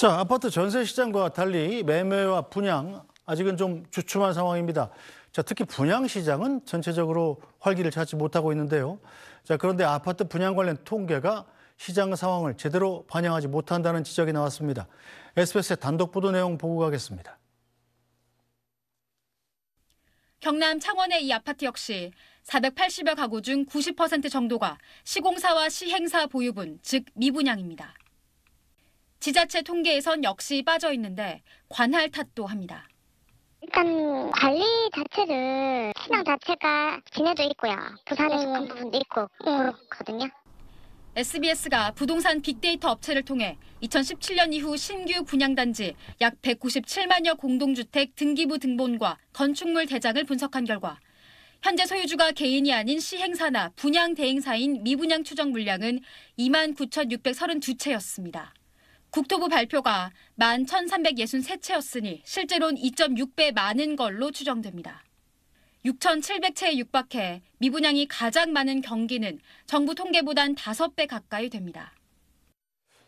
자, 아파트 전세 시장과 달리 매매와 분양 아직은 좀 주춤한 상황입니다. 자, 특히 분양 시장은 전체적으로 활기를 찾지 못하고 있는데요. 자, 그런데 아파트 분양 관련 통계가 시장 상황을 제대로 반영하지 못한다는 지적이 나왔습니다. SBS의 단독 보도 내용 보고 가겠습니다. 경남 창원의 이 아파트 역시 480여 가구 중 90% 정도가 시공사와 시행사 보유분, 즉 미분양입니다. 지자체 통계에선 역시 빠져 있는데 관할 탓도 합니다. 일단 관리 자체를 신앙 자체가 진해져 있고요. 부산에 속한 음. 부분도 있고 음. 그렇거든요. SBS가 부동산 빅데이터 업체를 통해 2017년 이후 신규 분양단지 약 197만여 공동주택 등기부 등본과 건축물 대장을 분석한 결과 현재 소유주가 개인이 아닌 시행사나 분양 대행사인 미분양 추정 물량은 2만 9,632채였습니다. 국토부 발표가 11,363채였으니 실제로는 2.6배 많은 걸로 추정됩니다. 6,700채에 육박해 미분양이 가장 많은 경기는 정부 통계보단 5배 가까이 됩니다.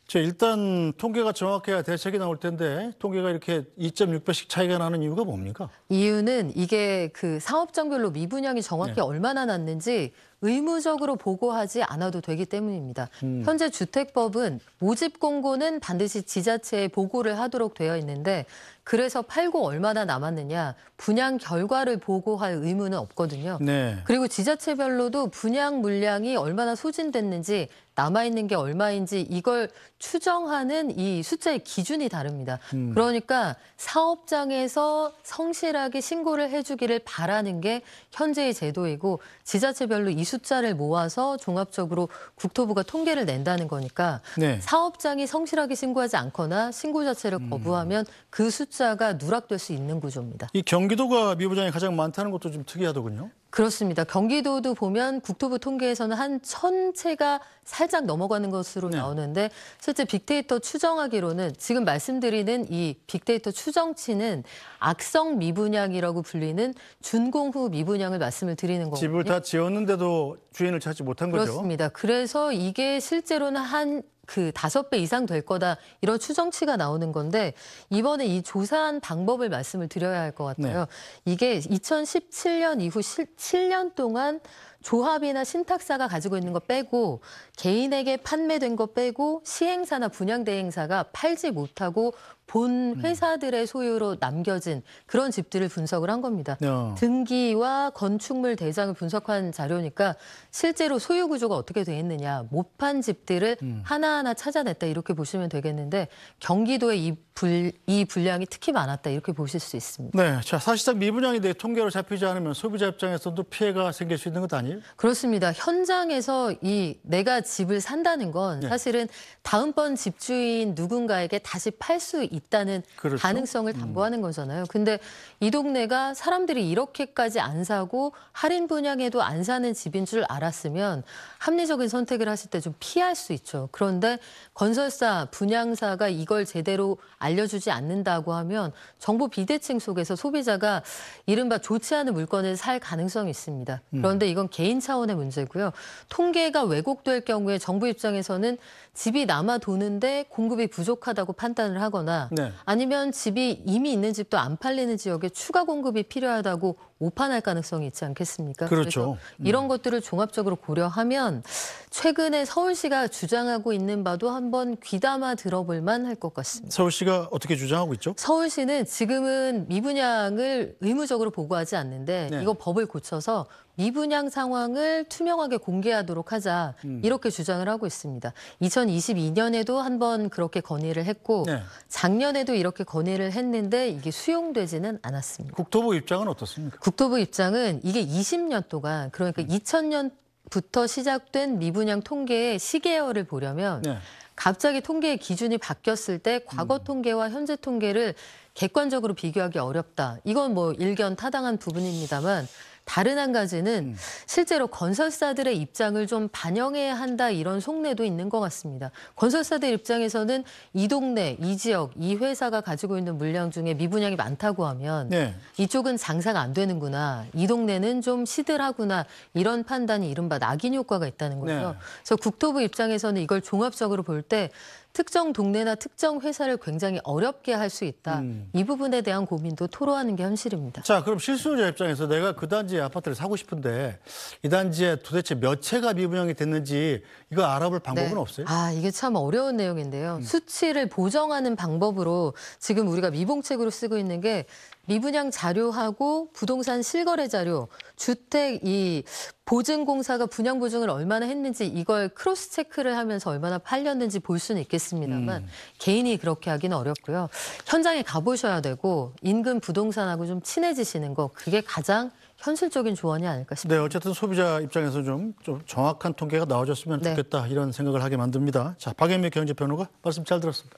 자, 일단 통계가 정확해야 대책이 나올 텐데 통계가 이렇게 2.6배씩 차이가 나는 이유가 뭡니까? 이유는 이게 그 사업장별로 미분양이 정확히 네. 얼마나 났는지 의무적으로 보고하지 않아도 되기 때문입니다. 음. 현재 주택법은 모집 공고는 반드시 지자체에 보고를 하도록 되어 있는데 그래서 팔고 얼마나 남았느냐 분양 결과를 보고할 의무는 없거든요. 네. 그리고 지자체별로도 분양 물량이 얼마나 소진됐는지 남아있는 게 얼마인지 이걸 추정하는 이 숫자의 기준이 다릅니다. 음. 그러니까 사업장에서 성실하게 신고를 해주기를 바라는 게 현재의 제도이고 지자체별로 이 숫자를 모아서 종합적으로 국토부가 통계를 낸다는 거니까 네. 사업장이 성실하게 신고하지 않거나 신고 자체를 음. 거부하면 그 숫자가 누락될 수 있는 구조입니다. 이 경기도가 미보장이 가장 많다는 것도 좀 특이하더군요. 그렇습니다. 경기도도 보면 국토부 통계에서는 한 천채가 살짝 넘어가는 것으로 네. 나오는데 실제 빅데이터 추정하기로는 지금 말씀드리는 이 빅데이터 추정치는 악성 미분양이라고 불리는 준공 후 미분양을 말씀을 드리는 거거든요. 집을 다 지었는데도 주인을 찾지 못한 거죠. 그렇습니다. 그래서 이게 실제로는 한그 다섯 배 이상 될 거다 이런 추정치가 나오는 건데 이번에 이 조사한 방법을 말씀을 드려야 할 것 같아요. 네. 이게 2017년 이후 7년 동안 조합이나 신탁사가 가지고 있는 거 빼고 개인에게 판매된 거 빼고 시행사나 분양대행사가 팔지 못하고 본 음. 회사들의 소유로 남겨진 그런 집들을 분석을 한 겁니다. 어. 등기와 건축물 대장을 분석한 자료니까 실제로 소유 구조가 어떻게 돼 있느냐, 못 판 집들을 음. 하나하나 찾아냈다 이렇게 보시면 되겠는데 경기도의 이 불, 이 불량이 특히 많았다 이렇게 보실 수 있습니다. 네, 자 사실상 미분양이 내 통계로 잡히지 않으면 소비자 입장에서도 피해가 생길 수 있는 것 아니에요? 그렇습니다. 현장에서 이 내가 집을 산다는 건 네. 사실은 다음번 집주인 누군가에게 다시 팔 수 있다는 그렇죠? 가능성을 음. 담보하는 음. 거잖아요. 근데 이 동네가 사람들이 이렇게까지 안 사고 할인 분양에도 안 사는 집인 줄 알았으면 합리적인 선택을 하실 때 좀 피할 수 있죠. 그런데 건설사, 분양사가 이걸 제대로 알려주지 않는다고 하면 정보 비대칭 속에서 소비자가 이른바 좋지 않은 물건을 살 가능성이 있습니다. 음. 그런데 이건 개인 차원의 문제고요. 통계가 왜곡될 경우에 정부 입장에서는 집이 남아 도는데 공급이 부족하다고 판단을 하거나 네. 아니면 집이 이미 있는 집도 안 팔리는 지역에 추가 공급이 필요하다고 오판할 가능성이 있지 않겠습니까? 그렇죠. 음. 이런 것들을 종합적으로 고려하면 최근에 서울시가 주장하고 있는 바도 한번 귀담아 들어볼 만할 것 같습니다. 서울시가 어떻게 주장하고 있죠? 서울시는 지금은 미분양을 의무적으로 보고하지 않는데 네. 이거 법을 고쳐서 미분양 상황을 투명하게 공개하도록 하자 음. 이렇게 주장을 하고 있습니다. 2022년에도 한번 그렇게 건의를 했고 네. 작년에도 이렇게 건의를 했는데 이게 수용되지는 않았습니다. 국토부 입장은 어떻습니까? 국토부 입장은 이게 20년 동안 그러니까 2000년부터 음. 시작된 미분양 통계의 시계열을 보려면 네. 갑자기 통계의 기준이 바뀌었을 때 과거 음. 통계와 현재 통계를 객관적으로 비교하기 어렵다. 이건 뭐 일견 타당한 부분입니다만 다른 한 가지는 음. 실제로 건설사들의 입장을 좀 반영해야 한다 이런 속내도 있는 것 같습니다. 건설사들 입장에서는 이 동네, 이 지역, 이 회사가 가지고 있는 물량 중에 미분양이 많다고 하면 네. 이쪽은 장사가 안 되는구나, 이 동네는 좀 시들하구나 이런 판단이 이른바 낙인 효과가 있다는 거죠. 네. 그래서 국토부 입장에서는 이걸 종합적으로 볼때 특정 동네나 특정 회사를 굉장히 어렵게 할 수 있다. 음. 이 부분에 대한 고민도 토로하는 게 현실입니다. 자, 그럼 실수요자 입장에서 내가 그 단지의 아파트를 사고 싶은데 이 단지에 도대체 몇 채가 미분양이 됐는지 이거 알아볼 네. 방법은 네. 없어요? 아, 이게 참 어려운 내용인데요. 음. 수치를 보정하는 방법으로 지금 우리가 미봉책으로 쓰고 있는 게 미분양 자료하고 부동산 실거래 자료, 주택 이 보증공사가 분양 보증을 얼마나 했는지 이걸 크로스 체크를 하면서 얼마나 팔렸는지 볼 수는 있겠습니다만 음. 개인이 그렇게 하기는 어렵고요. 현장에 가보셔야 되고 인근 부동산하고 좀 친해지시는 거 그게 가장 현실적인 조언이 아닐까 싶습니다. 네, 어쨌든 소비자 입장에서 좀, 좀 정확한 통계가 나와줬으면 네. 좋겠다 이런 생각을 하게 만듭니다. 자, 박영미 경제 변호가 말씀 잘 들었습니다.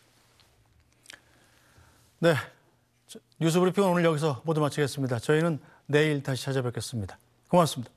네, 뉴스브리핑은 오늘 여기서 모두 마치겠습니다. 저희는 내일 다시 찾아뵙겠습니다. 고맙습니다.